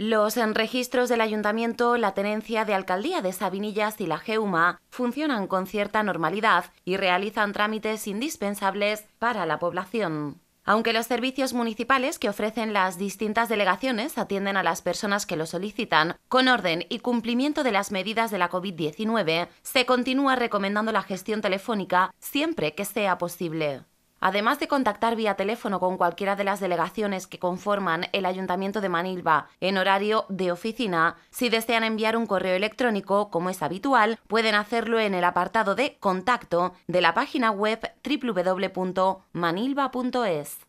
Los registros del ayuntamiento, la tenencia de alcaldía de Sabinillas y la GEUMA funcionan con cierta normalidad y realizan trámites indispensables para la población. Aunque los servicios municipales que ofrecen las distintas delegaciones atienden a las personas que lo solicitan, con orden y cumplimiento de las medidas de la COVID-19, se continúa recomendando la gestión telefónica siempre que sea posible. Además de contactar vía teléfono con cualquiera de las delegaciones que conforman el Ayuntamiento de Manilva en horario de oficina, si desean enviar un correo electrónico, como es habitual, pueden hacerlo en el apartado de contacto de la página web www.manilva.es.